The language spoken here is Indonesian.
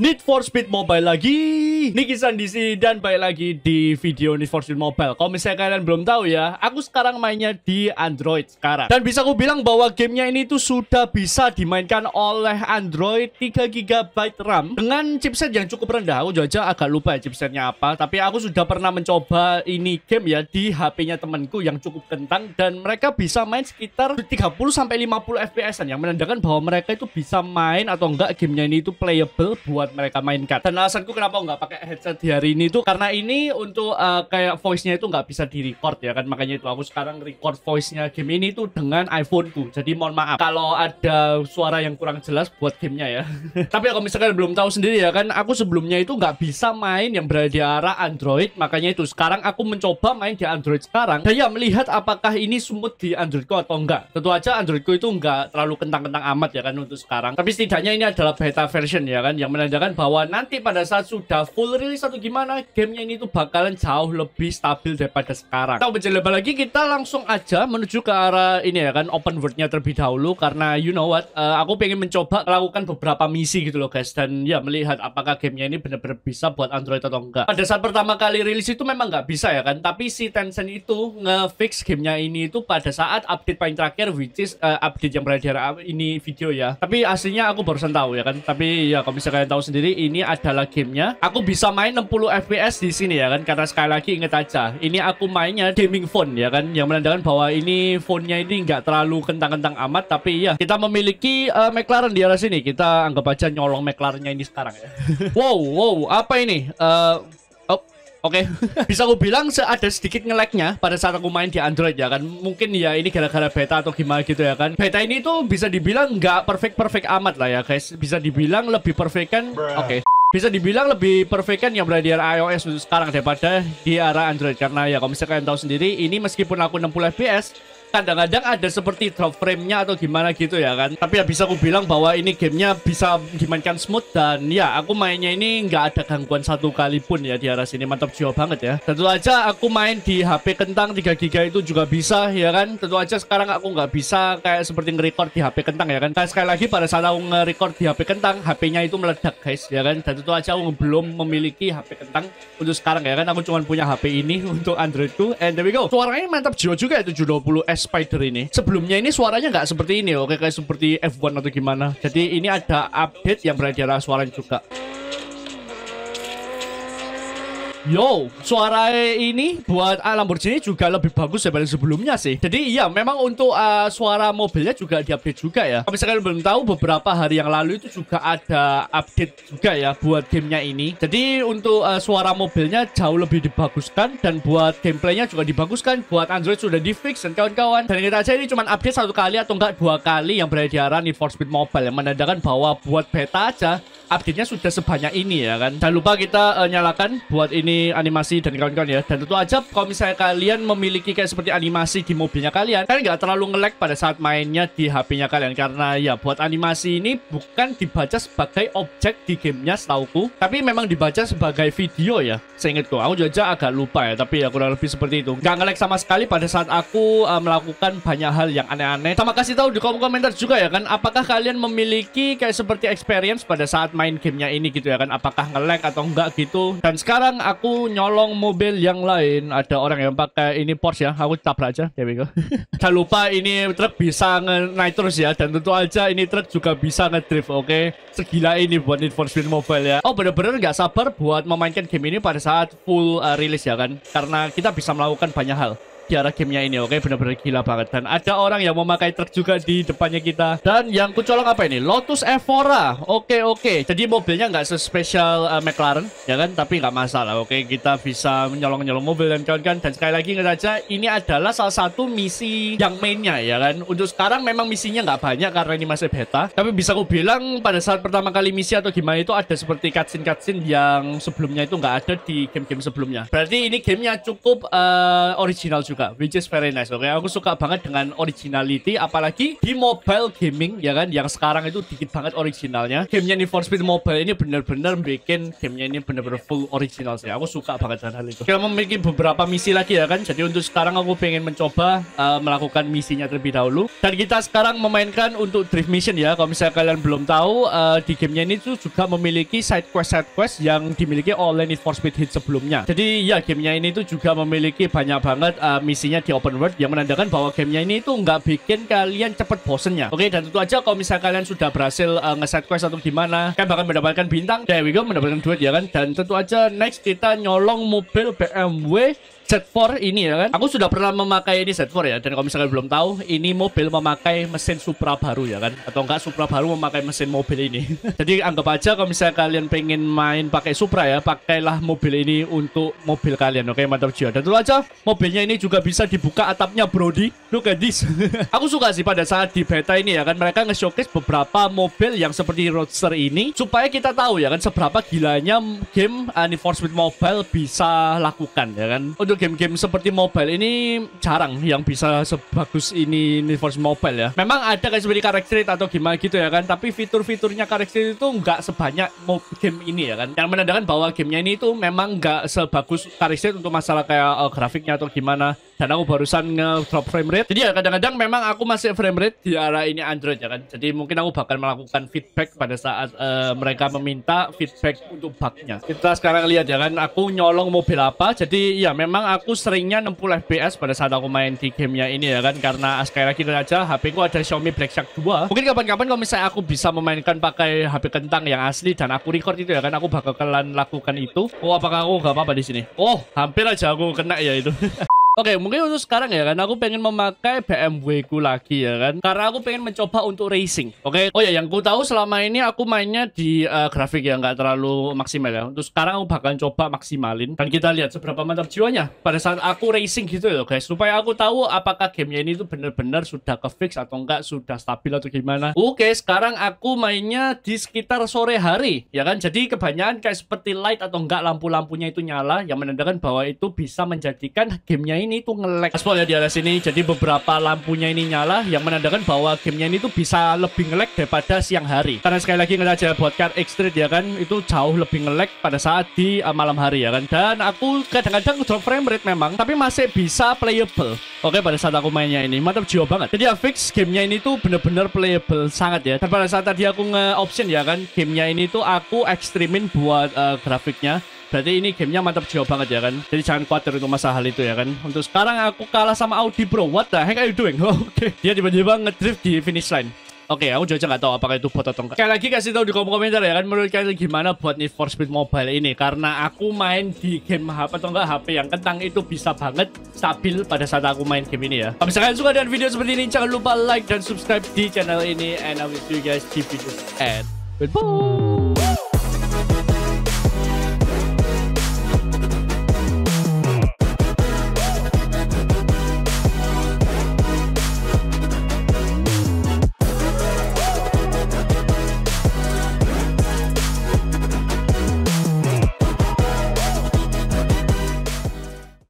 Need for Speed Mobile lagi Sandi. Niki di sini dan balik lagi di video Need for Speed Mobile. Kalau misalnya kalian belum tahu ya, aku sekarang mainnya di Android sekarang. Dan bisa aku bilang bahwa gamenya ini tuh sudah bisa dimainkan oleh Android 3 GB RAM dengan chipset yang cukup rendah. Aku aja agak lupa ya chipsetnya apa, tapi aku sudah pernah mencoba ini game ya di HP-nya temanku yang cukup kentang dan mereka bisa main sekitar 30 sampai 50 FPS yang menandakan bahwa mereka itu bisa main atau enggak gamenya ini itu playable buat mereka mainkan. Dan alasanku kenapa enggak pakai pakai headset di hari ini tuh karena ini untuk uh, kayak voice-nya itu nggak bisa direcord ya kan makanya itu aku sekarang record voice-nya game ini tuh dengan iPhone ku. Jadi mohon maaf kalau ada suara yang kurang jelas buat gamenya ya. Tapi kalau misalkan belum tahu sendiri ya kan aku sebelumnya itu nggak bisa main yang berada di arah Android makanya itu sekarang aku mencoba main di Android sekarang saya melihat apakah ini smooth di Androidku atau enggak. Tentu aja Androidku itu nggak terlalu kentang-kentang amat ya kan untuk sekarang. Tapi setidaknya ini adalah beta version ya kan yang menandakan bahwa nanti pada saat sudah full full release atau gimana, gamenya ini tuh bakalan jauh lebih stabil daripada sekarang. Tahu berjelebah lagi, kita langsung aja menuju ke arah ini ya kan, open worldnya terlebih dahulu, karena you know what, uh, aku pengen mencoba melakukan beberapa misi gitu loh guys, dan ya melihat apakah gamenya ini benar-benar bisa buat Android atau enggak. Pada saat pertama kali rilis itu memang nggak bisa ya kan, tapi si Tencent itu ngefix gamenya ini itu pada saat update paling terakhir, which is uh, update yang berada ini video ya. Tapi aslinya aku barusan tahu ya kan, tapi ya kalau misalnya kalian tahu sendiri, ini adalah gamenya. Aku bisa main 60 fps di sini ya kan karena sekali lagi inget aja ini aku mainnya gaming phone ya kan yang menandakan bahwa ini phone-nya ini nggak terlalu kentang-kentang amat tapi ya kita memiliki uh, McLaren di arah sini kita anggap aja nyolong McLarennya ini sekarang ya wow wow apa ini uh, Oke, okay. bisa aku bilang ada sedikit ngeleknya pada saat aku main di Android ya kan. Mungkin ya ini gara-gara beta atau gimana gitu ya kan. Beta ini tuh bisa dibilang nggak perfect perfect amat lah ya guys. Bisa dibilang lebih perfect kan. Oke. Okay bisa dibilang lebih perfect kan yang berada di era iOS sekarang daripada di era Android karena ya kalau misalnya kalian tahu sendiri ini meskipun aku 60 fps kadang-kadang ada seperti drop frame-nya atau gimana gitu ya kan tapi ya bisa aku bilang bahwa ini gamenya bisa dimainkan smooth dan ya aku mainnya ini nggak ada gangguan satu kali pun ya di arah sini mantap jiwa banget ya tentu aja aku main di HP kentang 3GB itu juga bisa ya kan tentu aja sekarang aku nggak bisa kayak seperti nge-record di HP kentang ya kan karena sekali lagi pada saat aku nge-record di HP kentang HP-nya itu meledak guys ya kan dan tentu aja aku belum memiliki HP kentang untuk sekarang ya kan aku cuma punya HP ini untuk android 2 and there we go suaranya mantap jiwa juga ya 720S Spider ini. Sebelumnya ini suaranya nggak seperti ini, oke kayak seperti F1 atau gimana. Jadi ini ada update yang berada di arah suara juga. Yo, suara ini buat uh, Lamborghini juga lebih bagus daripada sebelumnya sih. Jadi iya, memang untuk uh, suara mobilnya juga diupdate juga ya. Kalau misalkan belum tahu, beberapa hari yang lalu itu juga ada update juga ya buat gamenya ini. Jadi untuk uh, suara mobilnya jauh lebih dibaguskan dan buat gameplaynya juga dibaguskan. Buat Android sudah di fix dan kawan-kawan. Dan kita aja ini cuma update satu kali atau enggak dua kali yang berada di arah Need for Speed Mobile yang menandakan bahwa buat beta aja update-nya sudah sebanyak ini ya kan. Jangan lupa kita uh, nyalakan buat ini ini animasi dan kawan-kawan ya. Dan tentu aja kalau misalnya kalian memiliki kayak seperti animasi di mobilnya kalian, kalian nggak terlalu ngelek pada saat mainnya di HP-nya kalian karena ya buat animasi ini bukan dibaca sebagai objek di gamenya setauku, tapi memang dibaca sebagai video ya. Seingatku, aku juga agak lupa ya, tapi ya kurang lebih seperti itu. Nggak ngelek sama sekali pada saat aku uh, melakukan banyak hal yang aneh-aneh. Sama kasih tahu di kolom komentar juga ya kan, apakah kalian memiliki kayak seperti experience pada saat main gamenya ini gitu ya kan, apakah ngelek atau enggak gitu. Dan sekarang aku aku nyolong mobil yang lain. Ada orang yang pakai ini Porsche ya. Aku tabrak aja. ya Bego Jangan lupa ini truk bisa naik terus ya. Dan tentu aja ini truk juga bisa ngedrift. Oke. Okay? Segila ini buat Need for Speed Mobile ya. Oh bener-bener nggak sabar buat memainkan game ini pada saat full uh, rilis ya kan. Karena kita bisa melakukan banyak hal. Tiara gamenya ini oke okay? benar bener gila banget dan ada orang yang memakai truk juga di depannya kita dan yang kucolong apa ini Lotus Evora oke okay, oke okay. jadi mobilnya nggak sespesial uh, McLaren ya kan tapi nggak masalah oke okay? kita bisa menyolong-nyolong mobil dan kawan-kawan dan sekali lagi ingat aja ini adalah salah satu misi yang mainnya ya kan untuk sekarang memang misinya nggak banyak karena ini masih beta tapi bisa aku bilang pada saat pertama kali misi atau gimana itu ada seperti cutscene-cutscene yang sebelumnya itu nggak ada di game-game sebelumnya berarti ini gamenya cukup uh, original juga juga which is very nice oke okay? aku suka banget dengan originality apalagi di mobile gaming ya kan yang sekarang itu dikit banget originalnya gamenya ini for Speed Mobile ini bener-bener bikin gamenya ini bener-bener full original sih aku suka banget dengan hal itu kita memiliki beberapa misi lagi ya kan jadi untuk sekarang aku pengen mencoba uh, melakukan misinya terlebih dahulu dan kita sekarang memainkan untuk drift mission ya kalau misalnya kalian belum tahu uh, di gamenya ini tuh juga memiliki side quest side quest yang dimiliki oleh Need for Speed Hit sebelumnya jadi ya gamenya ini tuh juga memiliki banyak banget uh, misinya di open world yang menandakan bahwa gamenya ini itu nggak bikin kalian cepet bosennya. Oke, dan tentu aja kalau misal kalian sudah berhasil uh, eh, ngeset quest atau gimana, kan bakal mendapatkan bintang. There we go, mendapatkan duit ya kan. Dan tentu aja next kita nyolong mobil BMW Set 4 ini ya kan. Aku sudah pernah memakai ini Set 4 ya. Dan kalau misalkan belum tahu, ini mobil memakai mesin Supra baru ya kan. Atau enggak Supra baru memakai mesin mobil ini. Jadi anggap aja kalau misalnya kalian pengen main pakai Supra ya, pakailah mobil ini untuk mobil kalian. Oke, mantap jiwa. Dan itu aja, mobilnya ini juga bisa dibuka atapnya Brody. Look at this. aku suka sih pada saat di beta ini ya kan. Mereka nge-showcase beberapa mobil yang seperti Roadster ini. Supaya kita tahu ya kan, seberapa gilanya game uh, Need for Speed Mobile bisa lakukan ya kan untuk game-game seperti mobile ini jarang yang bisa sebagus ini Need for Mobile ya. Memang ada kayak seperti karakter atau gimana gitu ya kan, tapi fitur-fiturnya karakter itu nggak sebanyak game ini ya kan. Yang menandakan bahwa gamenya ini itu memang nggak sebagus karakter untuk masalah kayak uh, grafiknya atau gimana. Dan aku barusan nge-drop frame rate. Jadi ya kadang-kadang memang aku masih frame rate di arah ini Android ya kan. Jadi mungkin aku bakal melakukan feedback pada saat uh, mereka meminta feedback untuk bugnya. Kita sekarang lihat ya kan, aku nyolong mobil apa. Jadi ya memang memang aku seringnya 60 fps pada saat aku main di gamenya ini ya kan karena sekali lagi aja HP ku ada Xiaomi Black Shark 2 mungkin kapan-kapan kalau misalnya aku bisa memainkan pakai HP kentang yang asli dan aku record itu ya kan aku bakalan lakukan itu oh apakah aku gak apa-apa di sini oh hampir aja aku kena ya itu Oke, okay, mungkin untuk sekarang ya kan, aku pengen memakai BMW ku lagi ya kan, karena aku pengen mencoba untuk racing. Oke, okay? oh ya, yang ku tahu selama ini aku mainnya di uh, grafik yang nggak terlalu maksimal ya. Untuk sekarang aku bakal coba maksimalin dan kita lihat seberapa mantap jiwanya pada saat aku racing gitu ya guys, supaya aku tahu apakah gamenya ini tuh benar-benar sudah ke fix atau enggak, sudah stabil atau gimana. Oke, okay, sekarang aku mainnya di sekitar sore hari ya kan, jadi kebanyakan kayak seperti light atau enggak lampu-lampunya itu nyala, yang menandakan bahwa itu bisa menjadikan gamenya ini itu ngelek. Aspal ya di atas ini jadi beberapa lampunya ini nyala yang menandakan bahwa gamenya ini tuh bisa lebih ngelek daripada siang hari. Karena sekali lagi kita aja buat car X-Street ya kan itu jauh lebih ngelek pada saat di uh, malam hari ya kan. Dan aku kadang-kadang drop frame rate memang tapi masih bisa playable. Oke pada saat aku mainnya ini mantap jiwa banget. Jadi ya fix gamenya ini tuh bener-bener playable sangat ya. Dan pada saat tadi aku nge-option ya kan gamenya ini tuh aku ekstrimin buat uh, grafiknya Berarti ini gamenya mantap jauh banget ya kan. Jadi jangan khawatir untuk masalah hal itu ya kan. Untuk sekarang aku kalah sama Audi bro. What the heck are you doing? Oke. okay. Dia tiba-tiba ngedrift di finish line. Oke, okay, aku juga nggak tahu apakah itu bot atau enggak. Kayak lagi kasih tahu di kolom komentar ya kan menurut kalian gimana buat nih for Speed Mobile ini karena aku main di game HP atau enggak HP yang kentang itu bisa banget stabil pada saat aku main game ini ya. Kalau kalian suka dengan video seperti ini jangan lupa like dan subscribe di channel ini and I will see you guys di video and goodbye.